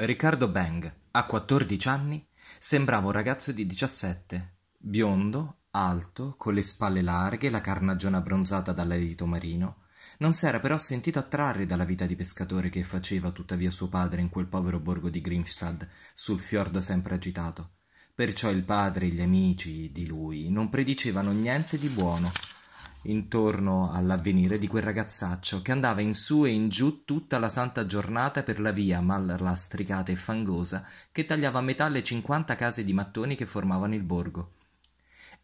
Riccardo Bang, a 14 anni, sembrava un ragazzo di 17, biondo, alto, con le spalle larghe e la carnagione abbronzata dall'alito marino. Non si era però sentito attrarre dalla vita di pescatore che faceva tuttavia suo padre in quel povero borgo di Grimstad, sul fiordo sempre agitato. Perciò il padre e gli amici di lui non predicevano niente di buono intorno all'avvenire di quel ragazzaccio che andava in su e in giù tutta la santa giornata per la via mal lastricata e fangosa che tagliava a metà le 50 case di mattoni che formavano il borgo.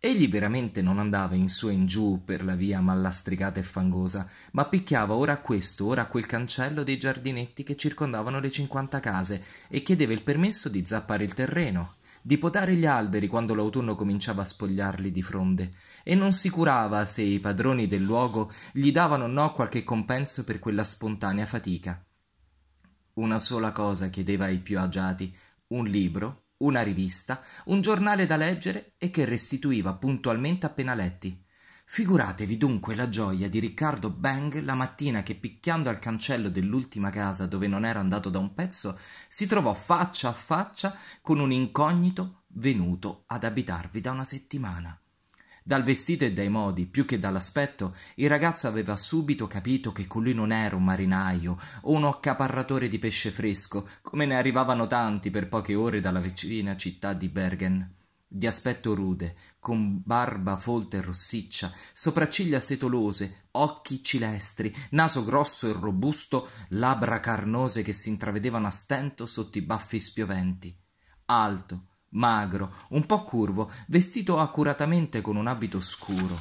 Egli veramente non andava in su e in giù per la via mal lastricata e fangosa, ma picchiava ora a questo, ora a quel cancello dei giardinetti che circondavano le 50 case e chiedeva il permesso di zappare il terreno di potare gli alberi quando l'autunno cominciava a spogliarli di fronde, e non si curava se i padroni del luogo gli davano o no qualche compenso per quella spontanea fatica. Una sola cosa chiedeva ai più agiati, un libro, una rivista, un giornale da leggere e che restituiva puntualmente appena letti. Figuratevi dunque la gioia di Riccardo Bang la mattina che picchiando al cancello dell'ultima casa dove non era andato da un pezzo, si trovò faccia a faccia con un incognito venuto ad abitarvi da una settimana. Dal vestito e dai modi, più che dall'aspetto, il ragazzo aveva subito capito che colui non era un marinaio o un accaparratore di pesce fresco, come ne arrivavano tanti per poche ore dalla vicina città di Bergen di aspetto rude, con barba folta e rossiccia, sopracciglia setolose, occhi cilestri, naso grosso e robusto, labbra carnose che si intravedevano a stento sotto i baffi spioventi. Alto, magro, un po' curvo, vestito accuratamente con un abito scuro.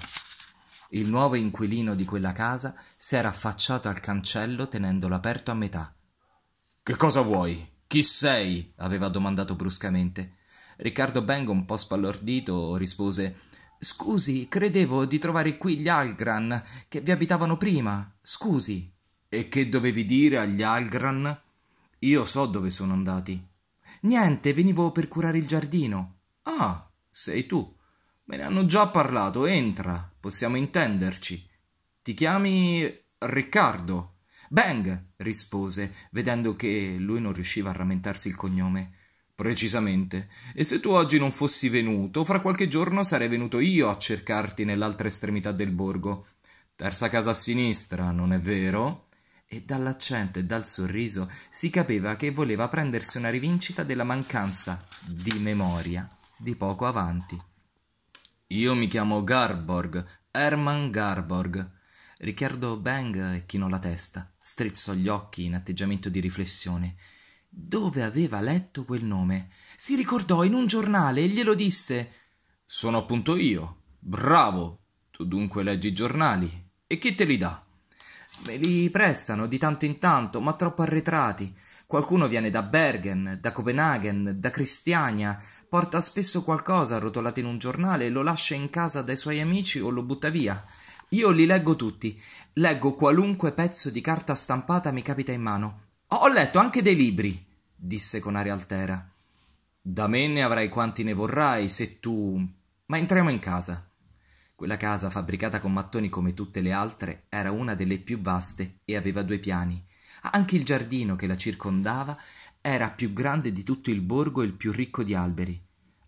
Il nuovo inquilino di quella casa si era affacciato al cancello tenendolo aperto a metà. Che cosa vuoi? Chi sei? aveva domandato bruscamente. Riccardo Bang, un po' spallordito, rispose Scusi, credevo di trovare qui gli Algran, che vi abitavano prima. Scusi. E che dovevi dire agli Algran? Io so dove sono andati. Niente, venivo per curare il giardino. Ah, sei tu. Me ne hanno già parlato, entra, possiamo intenderci. Ti chiami Riccardo? Bang, rispose, vedendo che lui non riusciva a rammentarsi il cognome. Precisamente. E se tu oggi non fossi venuto, fra qualche giorno sarei venuto io a cercarti nell'altra estremità del borgo. Terza casa a sinistra, non è vero? E dall'accento e dal sorriso si capiva che voleva prendersi una rivincita della mancanza di memoria di poco avanti. Io mi chiamo Garborg, Herman Garborg. Riccardo Bang eh, chinò la testa, strizzò gli occhi in atteggiamento di riflessione dove aveva letto quel nome. Si ricordò in un giornale e glielo disse. Sono appunto io. Bravo. Tu dunque leggi i giornali. E chi te li dà? Me li prestano di tanto in tanto, ma troppo arretrati. Qualcuno viene da Bergen, da Copenaghen, da Cristiania, porta spesso qualcosa rotolato in un giornale e lo lascia in casa dai suoi amici o lo butta via. Io li leggo tutti, leggo qualunque pezzo di carta stampata mi capita in mano. Ho letto anche dei libri, disse con aria altera. Da me ne avrai quanti ne vorrai, se tu. Ma entriamo in casa. Quella casa, fabbricata con mattoni come tutte le altre, era una delle più vaste e aveva due piani. Anche il giardino che la circondava era più grande di tutto il borgo e il più ricco di alberi.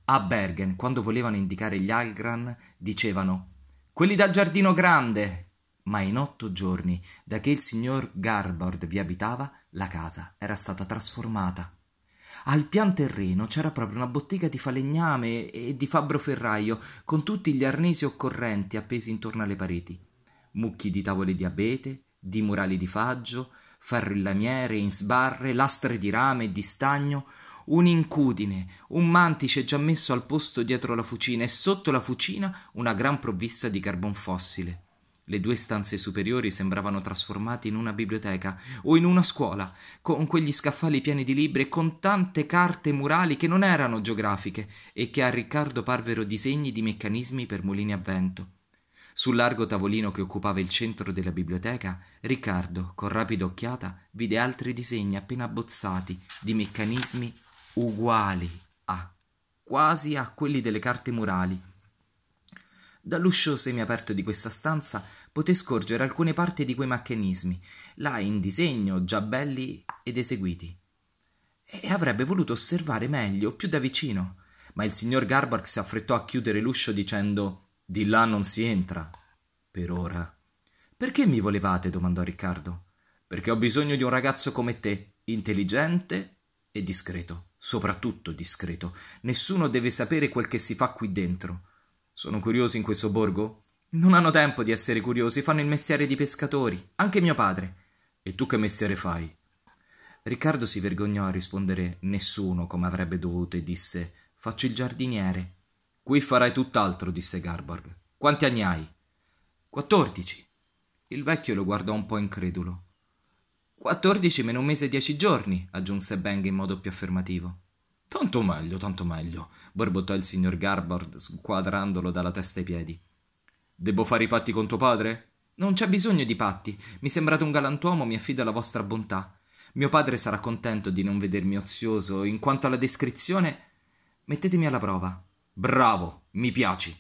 A Bergen, quando volevano indicare gli Algran, dicevano Quelli da giardino grande, ma in otto giorni da che il signor Garbord vi abitava, la casa era stata trasformata. Al pian terreno c'era proprio una bottega di falegname e di fabbro ferraio, con tutti gli arnesi occorrenti appesi intorno alle pareti. Mucchi di tavole di abete, di murali di faggio, farrillamiere in sbarre, lastre di rame e di stagno, un'incudine, un mantice già messo al posto dietro la fucina e sotto la fucina una gran provvista di carbon fossile. Le due stanze superiori sembravano trasformate in una biblioteca o in una scuola, con quegli scaffali pieni di libri e con tante carte murali che non erano geografiche e che a Riccardo parvero disegni di meccanismi per mulini a vento. Sul largo tavolino che occupava il centro della biblioteca, Riccardo, con rapida occhiata, vide altri disegni appena abbozzati di meccanismi uguali a, quasi a quelli delle carte murali Dall'uscio semiaperto di questa stanza poté scorgere alcune parti di quei macchinismi, là in disegno, già belli ed eseguiti. E avrebbe voluto osservare meglio, più da vicino, ma il signor Garbark si affrettò a chiudere l'uscio dicendo Di là non si entra. Per ora. Perché mi volevate? domandò Riccardo. Perché ho bisogno di un ragazzo come te, intelligente e discreto, soprattutto discreto. Nessuno deve sapere quel che si fa qui dentro. Sono curiosi in questo borgo? Non hanno tempo di essere curiosi, fanno il mestiere di pescatori, anche mio padre. E tu che mestiere fai? Riccardo si vergognò a rispondere nessuno come avrebbe dovuto e disse Faccio il giardiniere. Qui farai tutt'altro, disse Garborg. Quanti anni hai? Quattordici. Il vecchio lo guardò un po' incredulo. Quattordici meno un mese e dieci giorni, aggiunse Bang in modo più affermativo. Tanto meglio, tanto meglio, borbottò il signor Garbard, squadrandolo dalla testa ai piedi. Devo fare i patti con tuo padre? Non c'è bisogno di patti. Mi sembrate un galantuomo, mi affido alla vostra bontà. Mio padre sarà contento di non vedermi ozioso. In quanto alla descrizione, mettetemi alla prova. Bravo, mi piaci.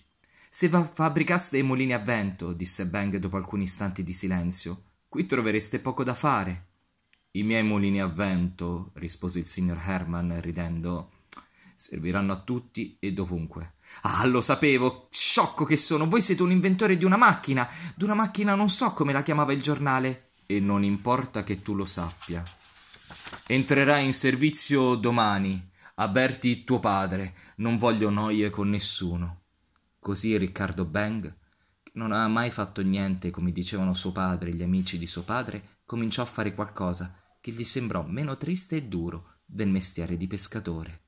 Se fabbricaste i mulini a vento, disse Bang dopo alcuni istanti di silenzio, qui trovereste poco da fare. I miei mulini a vento, rispose il signor Herman ridendo, serviranno a tutti e dovunque. Ah, lo sapevo, sciocco che sono, voi siete un inventore di una macchina, d'una macchina non so come la chiamava il giornale. E non importa che tu lo sappia. Entrerai in servizio domani. Avverti tuo padre, non voglio noie con nessuno. Così Riccardo Bang, che non ha mai fatto niente come dicevano suo padre e gli amici di suo padre, cominciò a fare qualcosa che gli sembrò meno triste e duro del mestiere di pescatore